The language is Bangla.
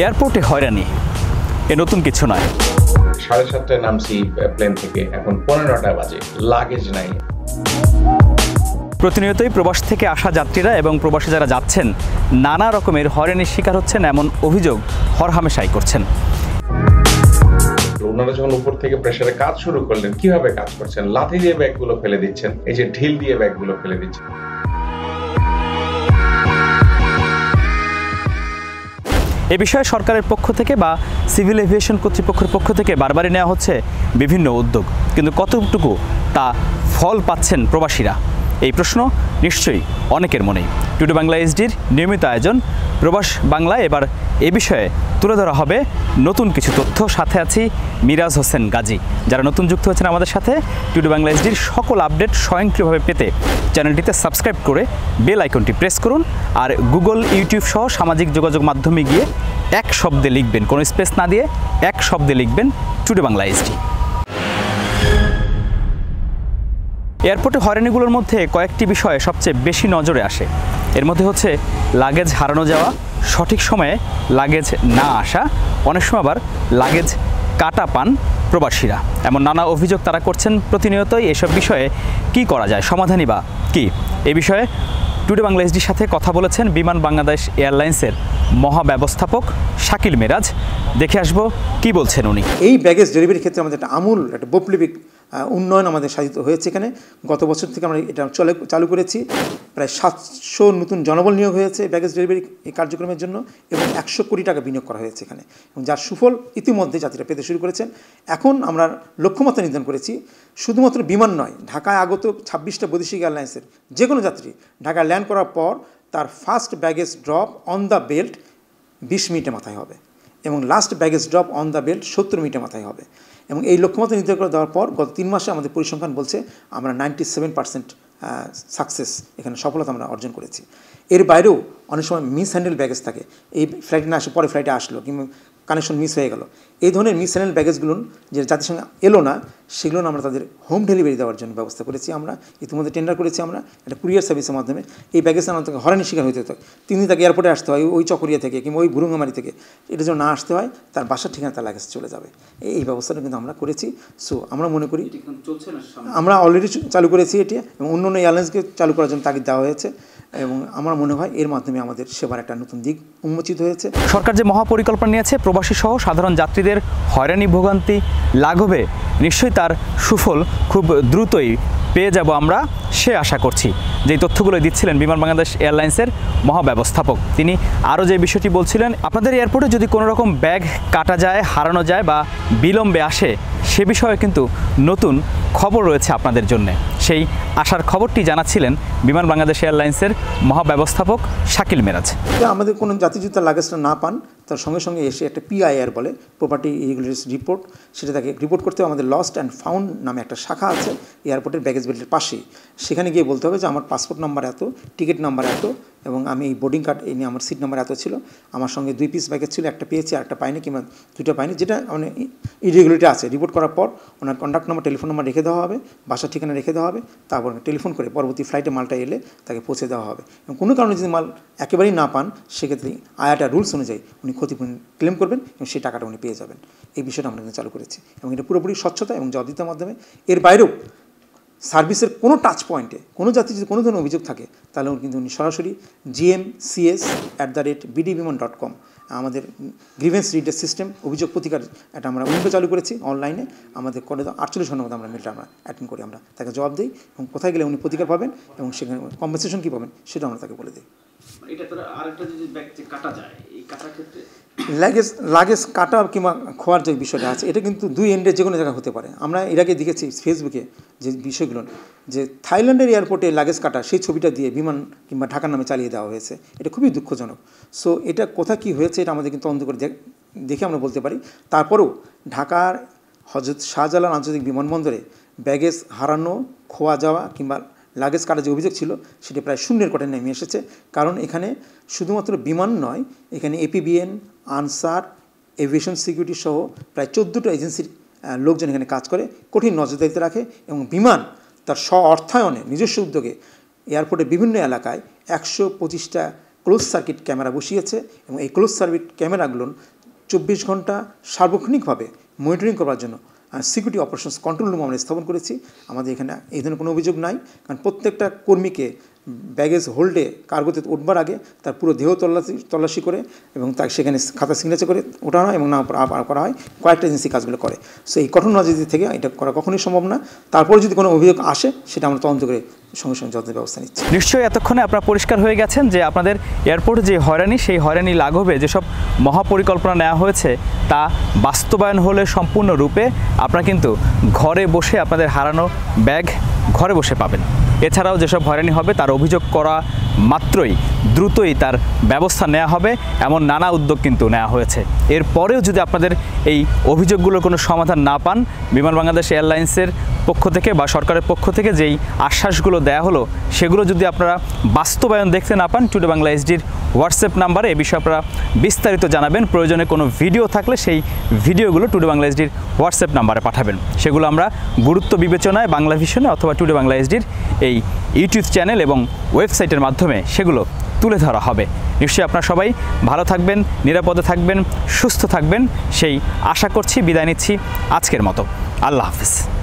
এয়ারপোর্টে হয়রানি এ নতুন কিছু নয় সাড়ে সাতটায় নামছি প্লেন থেকে এখন পনেরোটা বাজে লাগেজ নাই প্রতিনিয়তই প্রবাস থেকে আসা যাত্রীরা এবং প্রবাসে যারা যাচ্ছেন নানা রকমের হয়রানির শিকার হচ্ছেন এমন অভিযোগ হরহামেশাই করছেন ওনারা যখন উপর থেকে প্রেশারে কাজ শুরু করলেন কিভাবে কাজ করছেন লাথি দিয়ে ব্যাগগুলো ফেলে দিচ্ছেন এই যে ঢিল দিয়ে ব্যাগগুলো ফেলে দিচ্ছেন এ বিষয়ে সরকারের পক্ষ থেকে বা সিভিল এভিয়েশন কর্তৃপক্ষের পক্ষ থেকে বারবারই নেওয়া হচ্ছে বিভিন্ন উদ্যোগ কিন্তু কতটুকু তা ফল পাচ্ছেন প্রবাসীরা এই প্রশ্ন নিশ্চয়ই অনেকের মনেই টুডু বাংলা এসডির নিয়মিত আয়োজন প্রবাস বাংলা এবার এ বিষয়ে তুলে ধরা হবে নতুন কিছু তথ্য সাথে আছি মিরাজ হোসেন গাজী যারা নতুন যুক্ত হয়েছেন আমাদের সাথে টুডে বাংলা এসডির সকল আপডেট স্বয়ংক্রিয়ভাবে পেতে চ্যানেলটিতে সাবস্ক্রাইব করে বেল আইকনটি প্রেস করুন আর গুগল ইউটিউব সহ সামাজিক যোগাযোগ মাধ্যমে গিয়ে এক শব্দে লিখবেন কোনো স্পেস না দিয়ে এক শব্দে লিখবেন টুডে বাংলা এসডি এয়ারপোর্টে হয়রানিগুলোর মধ্যে কয়েকটি বিষয় সবচেয়ে বেশি নজরে আসে এর মধ্যে হচ্ছে লাগেজ হারানো যাওয়া সঠিক সময়ে লাগেজ না আসা অনেক সময় আবার লাগেজ কাটা পান প্রবাসীরা এমন নানা অভিযোগ তারা করছেন প্রতিনিয়তই এসব বিষয়ে কি করা যায় সমাধানই বা কী এ বিষয়ে টুডে এসডির সাথে কথা বলেছেন বিমান বাংলাদেশ এয়ারলাইন্সের মহাব্যবস্থাপক শাকিল মেরাজ দেখে আসব কি বলছেন উনি এই ব্যাগেজ ডেলিভারির ক্ষেত্রে আমাদের একটা আমূল একটা বৈপ্লবিক উন্নয়ন আমাদের সাধিত হয়েছে এখানে গত বছর থেকে আমরা এটা চলে চালু করেছি প্রায় সাতশো নতুন জনবল নিয়োগ হয়েছে ব্যাগেজ ডেলিভারি এই কার্যক্রমের জন্য এবং একশো কোটি টাকা বিনিয়োগ করা হয়েছে এখানে এবং যার সুফল ইতিমধ্যে যাত্রীরা পেতে শুরু করেছেন এখন আমরা লক্ষ্যমাত্রা নির্ধারণ করেছি শুধুমাত্র বিমান নয় ঢাকায় আগত ছাব্বিশটা বৈদেশিক এয়ারলাইন্সের যে কোনো যাত্রী ঢাকায় ল্যান্ড করার পর তার first baggage drop on the belt বিশ মিনিটে মাথায় হবে এবং last baggage drop on the belt সত্তর মিনিটের মাথায় হবে এবং এই লক্ষ্যমাত্রা নির্ধারণ করে দেওয়ার পর গত তিন মাসে আমাদের পরিসংখ্যান বলছে আমরা নাইনটি সেভেন পার্সেন্ট সাকসেস এখানে সফলতা আমরা অর্জন করেছি এর বাইরেও অনেক সময় মিস হ্যান্ডেল ব্যাগেজ থাকে এই ফ্লাইটে না আসে পরে ফ্লাইটে আসলো কিংবা কানেকশন মিস হয়ে গেল এই ধরনের মিস চ্যানেল প্যাকেজগুলো যে জাতিসংঘে এলো না সেগুলো আমরা তাদের হোম ডেলিভারি দেওয়ার জন্য ব্যবস্থা করেছি আমরা ইতিমধ্যে টেন্ডার করেছি আমরা একটা কুরিয়ার সার্ভিসের মাধ্যমে এই ব্যাগেজ আমার তাকে হরানি শিকার হতে হয় তিনি তাকে এয়ারপোর্টে আসতে হয় ওই চকরিয়া থেকে কিংবা ওই ভুরুঙ্গামারি থেকে এটা যেন না আসতে হয় তার বাসার ঠিকানা তার লাগেজ চলে যাবে এই ব্যবস্থাটা কিন্তু আমরা করেছি সো আমরা মনে করি আমরা অলরেডি চালু করেছি এটি এবং অন্য অন্য এয়ারলাইন্সকে চালু করার জন্য তাগিদ দেওয়া হয়েছে এবং আমার মনে হয় এর মাধ্যমে আমাদের সেবার একটা নতুন দিক উন্মোচিত হয়েছে সরকার যে মহাপরিকল্পনা নিয়েছে প্রবাসী সহ সাধারণ যাত্রীদের হয়রানি ভোগান্তি লাঘবে নিশ্চয়ই তার সুফল খুব দ্রুতই পেয়ে যাব আমরা সে আশা করছি যেই তথ্যগুলো দিচ্ছিলেন বিমান বাংলাদেশ এয়ারলাইন্সের মহাব্যবস্থাপক তিনি আরও যে বিষয়টি বলছিলেন আপনাদের এয়ারপোর্টে যদি কোনো রকম ব্যাগ কাটা যায় হারানো যায় বা বিলম্বে আসে সে বিষয়ে কিন্তু নতুন খবর রয়েছে আপনাদের জন্য সেই আসার খবরটি জানাচ্ছিলেন বিমান বাংলাদেশ এয়ারলাইন্সের মহাব্যবস্থাপক শাকিল মেরাজ আমাদের কোনো জাতিযুক্ত লাগেজটা না পান তার সঙ্গে সঙ্গে এসে একটা পিআইআর বলে প্রপার্টি ইরেগুলারিস রিপোর্ট সেটা তাকে রিপোর্ট করতে আমাদের লস্ট অ্যান্ড ফাউন্ড নামে একটা শাখা আছে এয়ারপোর্টের ব্যাগেজ বেল্টের পাশে সেখানে গিয়ে বলতে হবে যে আমার পাসপোর্ট নাম্বার এত টিকিট নাম্বার এত এবং আমি এই বোর্ডিং কার্ড এই নিয়ে আমার সিট নাম্বার এত ছিল আমার সঙ্গে দুই পিস ব্যাগের ছিল একটা পেয়েছি আর একটা পাইনি কিংবা দুটো পাইনি যেটা মানে ইরেগুলারিটি আছে রিপোর্ট করার পর ওনার কন্ট্যাক্ট নাম্বার টেলিফোন নাম্বার রেখে দেওয়া হবে বাসার ঠিকানা রেখে দেওয়া হবে তারপর টেলিফোন করে পরবর্তী ফ্লাইটে মালটা এলে তাকে পৌঁছে দেওয়া হবে এবং কোনো কারণে যদি মাল একেবারেই না পান সেক্ষেত্রে আয়াটা রুলস অনুযায়ী উনি ক্ষতিপূরণ ক্লেম করবেন এবং সেই টাকাটা উনি পেয়ে যাবেন এই বিষয়টা আমরা কিন্তু চালু করেছি এবং এটা পুরোপুরি স্বচ্ছতা এবং জবাবদিতার মাধ্যমে এর বাইরেও সার্ভিসের কোনো টাচ পয়েন্টে কোনো জাতির যদি কোনো ধরনের অভিযোগ থাকে তাহলে কিন্তু উনি সরাসরি GM CS at the rate বিডিবিমান ডট কম আমাদের গ্রিভেন্স রিডার সিস্টেম অভিযোগ প্রতিকার এটা আমরা উইন্ডো চালু করেছি অনলাইনে আমাদের কলেজ আটচল্লিশ ঘন্টার মধ্যে আমরা মেলটা আমরা অ্যাটেন্ড করি আমরা তাকে জবাব দিই এবং কোথায় গেলে উনি প্রতিকার পাবেন এবং সেখানে কম্পেনসেশন কী পাবেন সেটা আমরা তাকে বলে দিই মানে এটা আরেকটা যদি ব্যাগ কাটা যায় এই কাটার ক্ষেত্রে লাগেজ লাগেজ কাটা কিংবা খোয়ার যে বিষয়টা আছে এটা কিন্তু দুই এন্ডে যে কোনো জায়গায় হতে পারে আমরা এর আগে দেখেছি ফেসবুকে যে বিষয়গুলো যে থাইল্যান্ডের এয়ারপোর্টে লাগেজ কাটা সেই ছবিটা দিয়ে বিমান কিংবা ঢাকার নামে চালিয়ে দেওয়া হয়েছে এটা খুবই দুঃখজনক সো এটা কোথা কী হয়েছে এটা আমাদের কিন্তু তদন্ত করে দেখে আমরা বলতে পারি তারপরেও ঢাকার হজরত শাহজালাল আন্তর্জাতিক বিমানবন্দরে ব্যাগেজ হারানো খোয়া যাওয়া কিংবা লাগেজ কাটা যে অভিযোগ ছিল সেটি প্রায় শূন্যের কোটে নেমে এসেছে কারণ এখানে শুধুমাত্র বিমান নয় এখানে এপিবিএন আনসার এভিয়েশন সিকিউরিটি সহ প্রায় চোদ্দোটা এজেন্সির লোকজন এখানে কাজ করে কঠিন নজরদারিতে রাখে এবং বিমান তার স্ব অর্থায়নে নিজস্ব উদ্যোগে এয়ারপোর্টের বিভিন্ন এলাকায় একশো পঁচিশটা ক্লোজ সার্কিট ক্যামেরা বসিয়েছে এবং এই ক্লোজ সার্কিট ক্যামেরাগুলো চব্বিশ ঘন্টা সার্বক্ষণিকভাবে মনিটরিং করার জন্য সিকিউরিটি অপারেশনস কন্ট্রোল রুম আমরা স্থাপন করেছি আমাদের এখানে এই ধরনের কোনো অভিযোগ নাই কারণ প্রত্যেকটা কর্মীকে ব্যাগেজ হোল্ডে কার্গোতে উঠবার আগে তার পুরো দেহ তল্লাশি তল্লাশি করে এবং তার সেখানে খাতা সিগনেচার করে ওঠানো হয় এবং না করা হয় কয়েকটা এজেন্সি কাজগুলো করে সো এই কঠোর নজরদারি থেকে এটা করা কখনোই সম্ভব না তারপরে যদি কোনো অভিযোগ আসে সেটা আমরা তদন্ত করে সঙ্গে সঙ্গে যত্নের ব্যবস্থা নিচ্ছি নিশ্চয়ই এতক্ষণে আপনারা পরিষ্কার হয়ে গেছেন যে আপনাদের এয়ারপোর্ট যে হয়রানি সেই হয়রানি লাঘবে যেসব মহাপরিকল্পনা নেওয়া হয়েছে তা বাস্তবায়ন হলে সম্পূর্ণরূপে আপনারা কিন্তু ঘরে বসে আপনাদের হারানো ব্যাগ ঘরে বসে পাবেন এছাড়াও যেসব হয়রানি হবে তার অভিযোগ করা মাত্রই দ্রুতই তার ব্যবস্থা নেওয়া হবে এমন নানা উদ্যোগ কিন্তু নেওয়া হয়েছে এরপরেও যদি আপনাদের এই অভিযোগগুলোর কোনো সমাধান না পান বিমান বাংলাদেশ এয়ারলাইন্সের পক্ষ থেকে বা সরকারের পক্ষ থেকে যেই আশ্বাসগুলো দেয়া হলো সেগুলো যদি আপনারা বাস্তবায়ন দেখতে না পান টুডে বাংলা এসডির হোয়াটসঅ্যাপ নাম্বারে এ বিষয়ে আপনারা বিস্তারিত জানাবেন প্রয়োজনে কোনো ভিডিও থাকলে সেই ভিডিওগুলো টুডে বাংলা এসডির হোয়াটসঅ্যাপ নাম্বারে পাঠাবেন সেগুলো আমরা গুরুত্ব বিবেচনায় বাংলা ভিশনে অথবা টুডে বাংলা এসডির এই ইউটিউব চ্যানেল এবং ওয়েবসাইটের মাধ্যমে সেগুলো তুলে ধরা হবে নিশ্চয়ই আপনার সবাই ভালো থাকবেন নিরাপদে থাকবেন সুস্থ থাকবেন সেই আশা করছি বিদায় নিচ্ছি আজকের মতো আল্লাহ হাফিজ